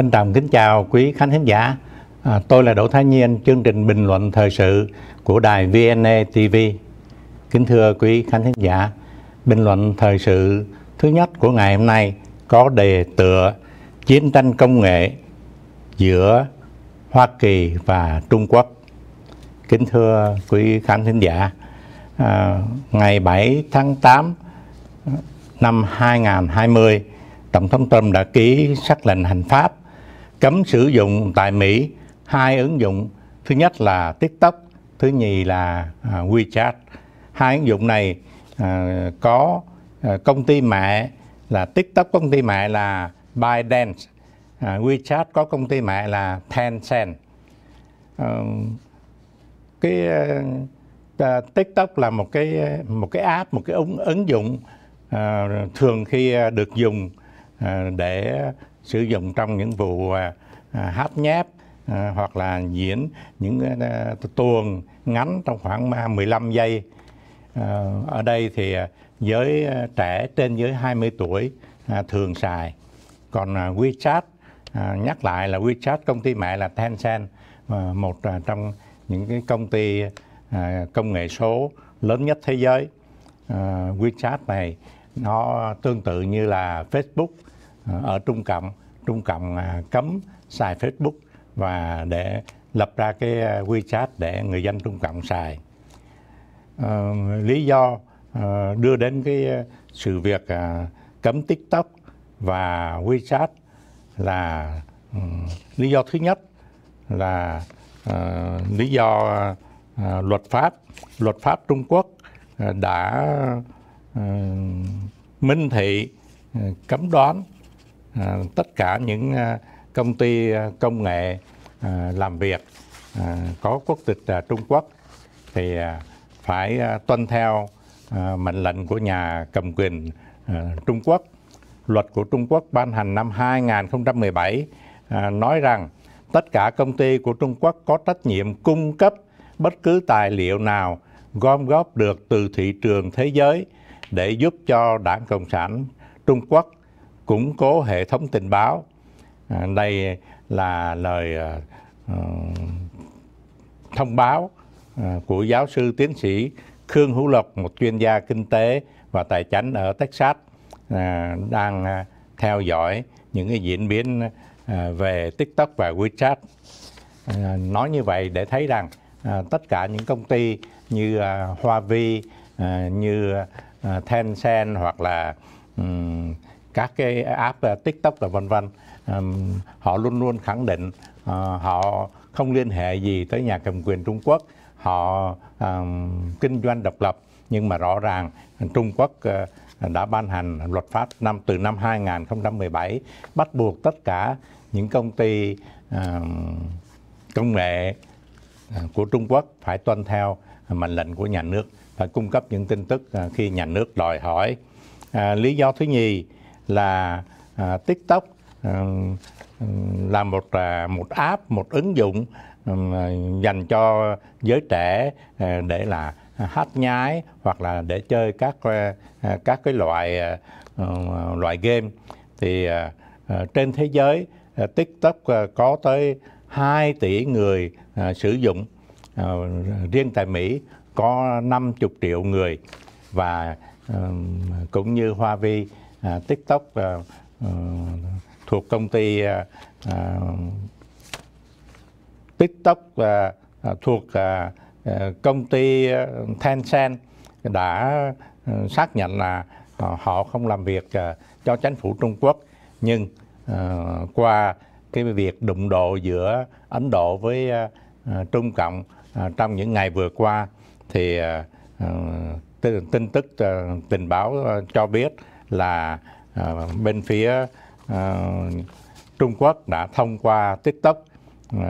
Trân trọng kính chào quý khán thính giả. À, tôi là Đỗ Thái Nhiên, chương trình bình luận thời sự của đài VNA TV. Kính thưa quý khán thính giả, bình luận thời sự thứ nhất của ngày hôm nay có đề tựa chiến tranh công nghệ giữa Hoa Kỳ và Trung Quốc. Kính thưa quý khán thính giả, à, ngày 7 tháng 8 năm 2020, Tổng thống Trump đã ký sắc lệnh hành pháp cấm sử dụng tại Mỹ hai ứng dụng thứ nhất là TikTok thứ nhì là à, WeChat hai ứng dụng này à, có à, công ty mẹ là TikTok công ty mẹ là ByteDance WeChat có công ty mẹ là Tencent ờ, cái ờ, TikTok là một cái một cái app một cái ứng ứng dụng thường khi được dùng để sử dụng trong những vụ à, à, hát nháp à, hoặc là diễn những tuồng ngắn trong khoảng 15 giây. Ở đây thì giới trẻ trên dưới 20 tuổi thường xài. Còn WeChat, nhắc lại là WeChat công ty mẹ là Tencent, một trong những cái công ty công nghệ số lớn nhất thế giới. WeChat này nó tương tự như là Facebook ở Trung Cộng Trung Cộng à, cấm xài Facebook và để lập ra cái à, WeChat để người dân Trung Cộng xài. Ờ, lý do ờ, đưa đến cái à, sự việc cấm TikTok và WeChat là ừ, lý do thứ nhất là ờ, lý do luật pháp luật pháp Trung Quốc đã minh thị cấm đoán À, tất cả những à, công ty à, công nghệ làm việc có quốc tịch à, Trung Quốc thì phải tuân theo mệnh lệnh của nhà cầm quyền Trung Quốc. Luật của Trung Quốc ban hành năm 2017 nói rằng tất cả công ty của Trung Quốc có trách nhiệm cung cấp bất cứ tài liệu nào gom góp được từ thị trường thế giới để giúp cho Đảng Cộng sản Trung Quốc củng cố hệ thống tình báo. À, đây là lời uh, thông báo uh, của giáo sư tiến sĩ Khương Hữu Lộc, một chuyên gia kinh tế và tài chính ở Texas, uh, đang uh, theo dõi những cái diễn biến uh, về TikTok và WeChat. Uh, nói như vậy để thấy rằng uh, tất cả những công ty như uh, Huawei, uh, như uh, Tencent hoặc là um, các cái app à, tiktok và vân vân um, họ luôn luôn khẳng định uh, họ không liên hệ gì tới nhà cầm quyền trung quốc họ um, kinh doanh độc lập nhưng mà rõ ràng trung quốc uh, đã ban hành luật pháp năm từ năm 2017 bắt buộc tất cả những công ty uh, công nghệ ờ, của Trung Quốc phải tuân theo mệnh lệnh của nhà nước phải cung cấp những tin tức khi nhà nước đòi hỏi. À, lý do thứ nhì là à, tiktok à, là một à, một app một ứng dụng à, dành cho giới trẻ à, để là hát nhái hoặc là để chơi các à, à, các cái loại à, loại game thì trên thế giới TikTok có tới 2 tỷ người sử dụng riêng tại Mỹ có 50 triệu người và cũng như Hoa Vi à, tiktok là uh, ờ, thuộc công ty uh, tiktok là uh, à, thuộc uh, công ty tencent đã uh, xác nhận là uh, họ không làm việc uh, cho chính phủ trung quốc nhưng uh, qua cái việc đụng độ giữa ấn độ với uh, trung cộng uh, trong những ngày vừa qua thì uh, tin tức tình báo cho biết là uh, bên phía uh, Trung Quốc đã thông qua TikTok uh,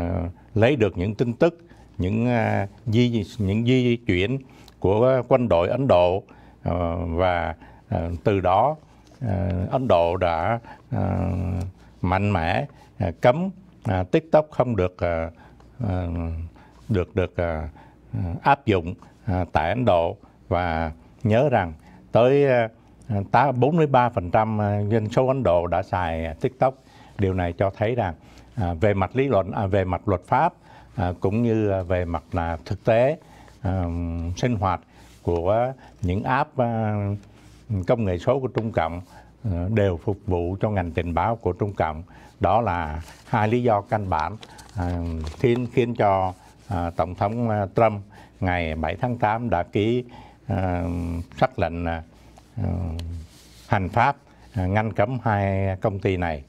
lấy được những tin tức, những uh, di những di chuyển của quân đội Ấn Độ uh, và uh, từ đó uh, Ấn Độ đã uh, mạnh mẽ uh, cấm uh, TikTok không được uh, được được uh, áp dụng uh, tại Ấn Độ và nhớ rằng tới uh, 43% à, à, dân số Ấn Độ đã xài TikTok. Điều này cho thấy rằng à, về mặt lý luận, về mặt luật pháp cũng như về mặt là thực tế sinh hoạt của những app công nghệ số của Trung Cộng đều phục vụ cho ngành tình báo của Trung Cộng. Đó là hai lý do căn bản khiến khiến cho Tổng thống Trump ngày 7 tháng 8 đã ký xác lệnh Ờ, hành pháp à, ngăn cấm hai công ty này.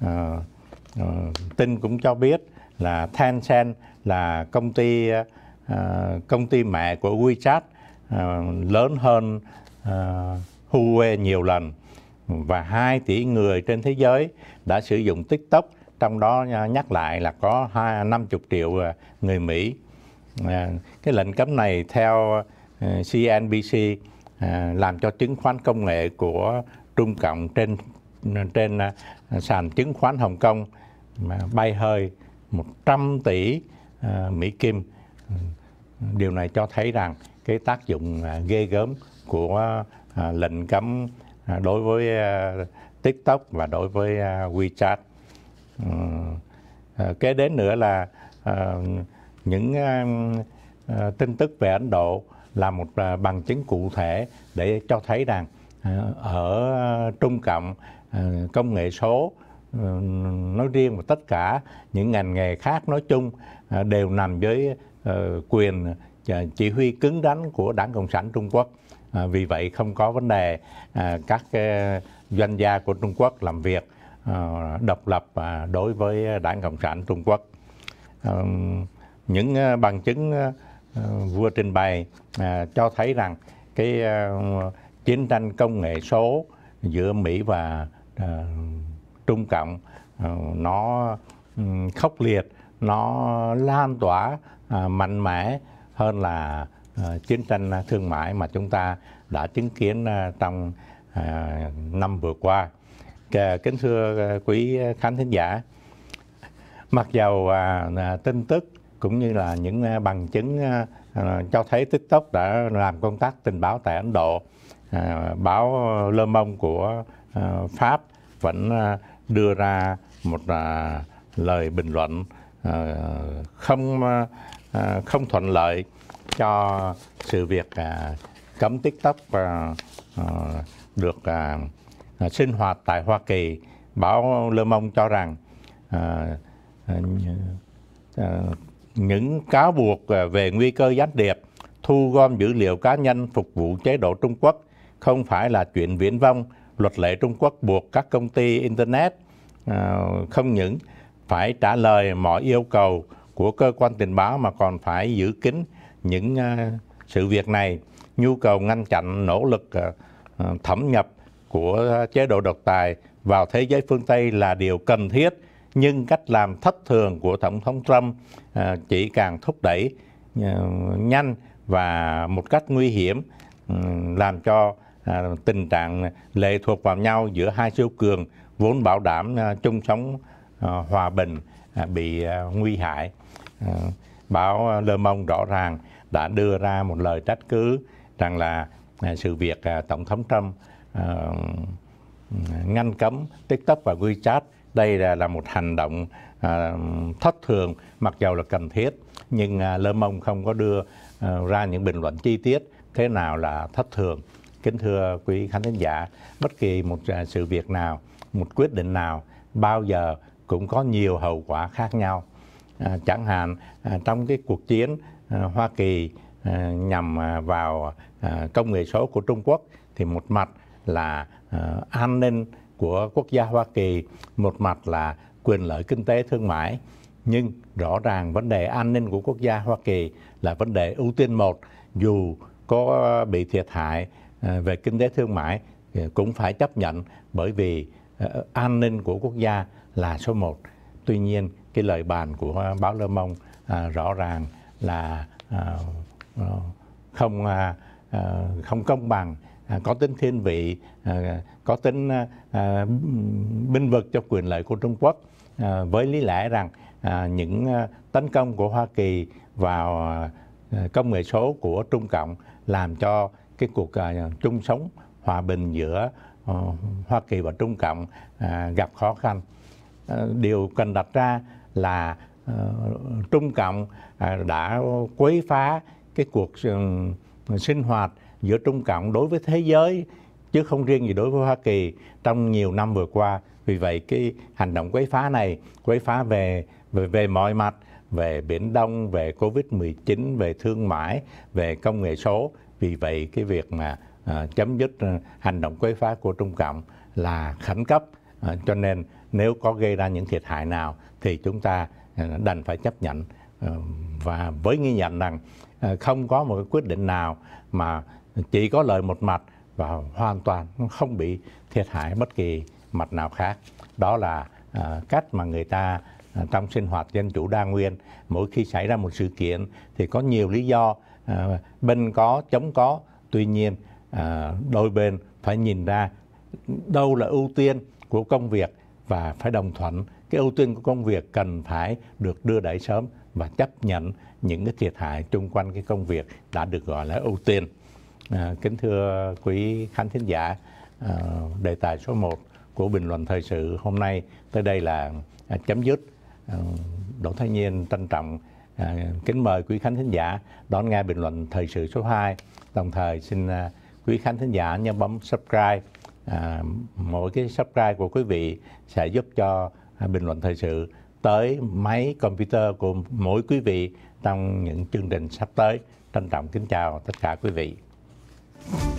Ờ, ờ, tin cũng cho biết là Tencent là công ty công ty mẹ của WeChat lớn hơn Huawei nhiều lần và 2 tỷ người trên thế giới đã sử dụng TikTok, trong đó nhắc lại là có 50 triệu người Mỹ. Cái lệnh cấm này theo CNBC À, làm cho chứng khoán công nghệ của Trung Cộng trên trên à, sàn chứng khoán Hồng Kông bay hơi 100 tỷ à, Mỹ Kim. Điều này cho thấy rằng cái tác dụng ghê gớm của lệnh cấm đối với TikTok và đối với WeChat. Ừ, kế đến nữa là những tin tức về Ấn Độ là một à, bằng chứng cụ thể để cho thấy rằng à, ở trung cộng à, công nghệ số ừ, nói riêng và tất cả những ngành nghề khác nói chung đều nằm dưới ờ, quyền chỉ huy cứng rắn của đảng cộng sản trung quốc vì vậy không có vấn đề các ờ, doanh gia của trung quốc làm việc ờ, độc lập đối với đảng cộng sản trung quốc những bằng chứng Ờ, vừa trình bày à, cho thấy rằng cái ờ, chiến tranh công nghệ số giữa Mỹ và ờ, Trung Cộng nó ừ, khốc liệt, nó lan tỏa à, mạnh mẽ hơn là chiến tranh thương mại mà chúng ta đã chứng kiến trong năm vừa qua. Kính thưa quý khán thính giả, mặc dầu à, tin tức cũng như là những à, bằng chứng à, à, cho thấy TikTok đã làm công tác tình báo tại Ấn Độ. Báo Lơ Mông của Pháp vẫn đưa ra một lời bình luận không không thuận lợi cho sự việc cấm TikTok được sinh hoạt tại Hoa Kỳ. Báo Lơ Mông cho rằng những cáo buộc à, về nguy cơ gián điệp, thu gom dữ liệu cá nhân phục vụ chế độ Trung Quốc không phải là chuyện viễn vông. Luật lệ Trung Quốc buộc các công ty Internet à, không những phải trả lời mọi yêu cầu của cơ quan tình báo mà còn phải giữ kín những à, sự việc này. Nhu cầu ngăn chặn nỗ lực thẩm nhập của chế độ độc tài vào thế giới phương Tây là điều cần thiết nhưng cách làm thất thường của Tổng thống Trump à, chỉ càng thúc đẩy à, nhanh và một cách nguy hiểm ừ, làm cho à, tình trạng lệ thuộc vào nhau giữa hai siêu cường vốn bảo đảm chung sống hòa bình bị nguy hại. Báo Le Monde rõ ràng đã đưa ra một lời trách cứ rằng là sự việc Tổng thống Trump ngăn cấm TikTok và WeChat đây là, là một hành động à, thất thường mặc dầu là cần thiết nhưng à, lơ mông không có đưa à, ra những bình luận chi tiết thế nào là thất thường kính thưa quý khán thính giả bất kỳ một à, sự việc nào một quyết định nào bao giờ cũng có nhiều hậu quả khác nhau à, chẳng hạn à, trong cái cuộc chiến à, hoa kỳ à, nhằm à, vào à, công nghệ số của trung quốc thì một mặt là à, an ninh của quốc gia Hoa Kỳ một mặt là quyền lợi kinh tế thương mại nhưng rõ ràng vấn đề an ninh của quốc gia Hoa Kỳ là vấn đề ưu tiên một dù có bị thiệt hại ờ, về kinh tế thương mại cũng phải chấp nhận bởi vì ờ, an ninh của quốc gia là số một. Tuy nhiên cái lời bàn của báo Lơ Mông à, rõ ràng là à, ờ, không à, Ờ, không công bằng ờ, có tính thiên vị ờ, có tính binh vực cho quyền lợi của trung quốc với lý lẽ rằng những tấn công của hoa kỳ vào công nghệ số của trung cộng làm cho cái cuộc chung sống hòa bình giữa hoa kỳ và trung cộng gặp khó khăn điều cần đặt ra là trung cộng đã quấy phá cái cuộc sinh hoạt giữa Trung Cộng đối với thế giới chứ không riêng gì đối với Hoa Kỳ trong nhiều năm vừa qua. Vì vậy cái hành động quấy phá này, quấy phá về về, về mọi mặt, về Biển Đông, về Covid-19, về thương mại, về công nghệ số. Vì vậy cái việc mà à, chấm dứt à, hành động quấy phá của Trung Cộng là khẩn cấp. À, cho nên nếu có gây ra những thiệt hại nào thì chúng ta à, đành phải chấp nhận ờ, và với nghi nhận rằng Ờ, không có một quyết định nào mà chỉ có lời một mặt và hoàn toàn không bị thiệt hại bất kỳ mặt nào khác đó là ờ, cách mà người ta ờ, trong sinh hoạt dân chủ đa nguyên mỗi khi xảy ra một sự kiện thì có nhiều lý do bên có chống có tuy nhiên đôi bên phải nhìn ra đâu là ưu tiên của công việc và phải đồng thuận cái ưu tiên của công việc cần phải được đưa đẩy sớm và chấp nhận những cái thiệt hại chung quanh cái công việc đã được gọi là ưu tiên. À, kính thưa quý khán thính giả, à, đề tài số 1 của bình luận thời sự hôm nay tới đây là à, chấm dứt. À, Đỗ Thái Nhiên trân trọng à, kính mời quý khán thính giả đón nghe bình luận thời sự số 2. Đồng thời xin à, quý khán thính giả nhấn bấm subscribe. À, mỗi cái subscribe của quý vị sẽ giúp cho à, bình luận thời sự tới máy computer của mỗi quý vị trong những chương trình sắp tới. Trân trọng kính chào tất cả quý vị.